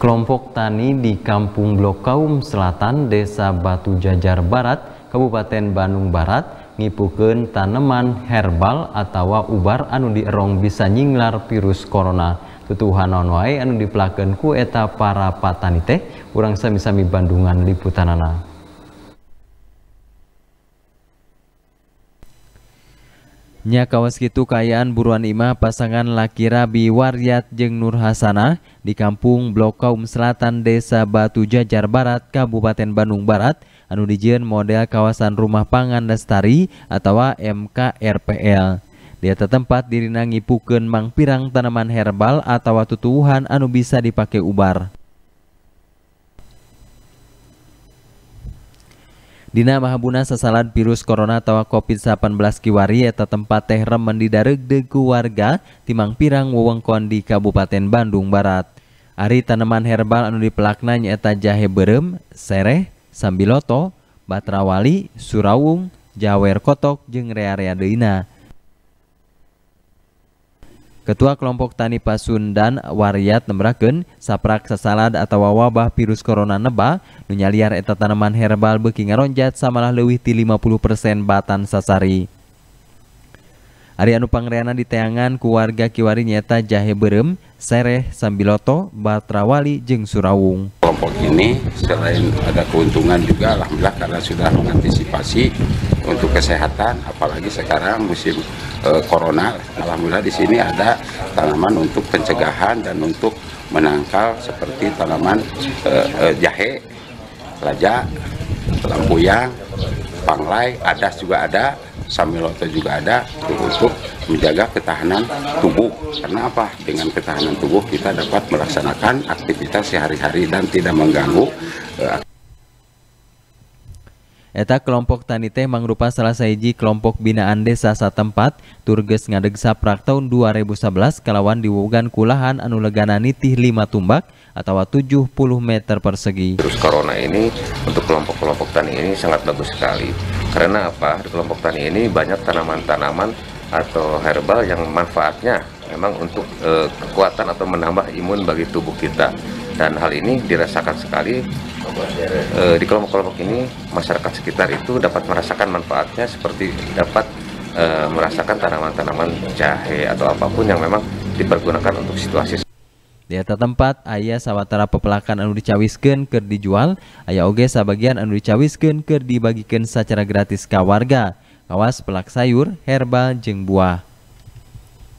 Kelompok tani di Kampung Blok Kaum Selatan, Desa Batu Jajar Barat, Kabupaten Bandung Barat, ngipukeun tanaman herbal atau ubar anu dierong bisa nyinglar virus corona. Tutuhan non wae anu diplakeun ku eta para patani teh, urang sami-sami Bandungan liputanana. Nya kawas gitu kayaan buruan imah pasangan laki Rabi Waryat Jeng Nur Hasanah di kampung Blok Kaum Selatan Desa Batu Jajar Barat Kabupaten Bandung Barat anu dijen model kawasan rumah pangan lestari atau MKRPL. Di atas tempat dirinangi puken mangpirang tanaman herbal atau tutuhan anu bisa dipakai ubar. Dina Mahabuna sesalad virus corona atau COVID-19 kiwari eta tempat teh remen didaregdegu warga timang pirang wewengkon di Kabupaten Bandung Barat. Ari tanaman herbal anu dipelakna nyeta jahe berem, sereh, sambiloto, batrawali, surawung, jawer kotok jengre rea-rea Ketua kelompok tani Pasundan Wariat Nembraken, saprak Sesalad atau wabah virus corona neba Nunyaliar nyaliar eta tanaman herbal Beki ngaronjat samalah leuwih ti 50% batan sasari. Ari anu pangreana diteangan ku warga kiwari Nyeta Jahe Berem, Sereh, Sambiloto, Batrawali, Jeng Surawung. Kelompok ini selain ada keuntungan juga alhamdulillah karena sudah mengantisipasi untuk kesehatan apalagi sekarang musim e, corona alhamdulillah di sini ada tanaman untuk pencegahan dan untuk menangkal seperti tanaman e, e, jahe, laja, lampuyang, panglai, adas juga ada, samiloto juga ada untuk menjaga ketahanan tubuh. Karena apa? Dengan ketahanan tubuh kita dapat melaksanakan aktivitas sehari-hari dan tidak mengganggu e, Eta kelompok Tanite mangrupa salah saiji kelompok binaan desa satempat Turges ngadegsa prak tahun 2011 kalawan diwugan kulahan anu leganani tih 5 tumbak atau 70 meter persegi. Terus corona ini untuk kelompok-kelompok tani ini sangat bagus sekali. Karena apa? Di kelompok tani ini banyak tanaman-tanaman atau herbal yang manfaatnya memang untuk e, kekuatan atau menambah imun bagi tubuh kita dan hal ini dirasakan sekali e, di kelompok-kelompok ini masyarakat sekitar itu dapat merasakan manfaatnya seperti dapat e, merasakan tanaman-tanaman jahe atau apapun yang memang dipergunakan untuk situasi di atas tempat ayah sawatara pepelakan anu dicawisken ke dijual ayah oge sebagian anu dicawisken ke dibagikan secara gratis ke warga kawas pelak sayur herbal jeng buah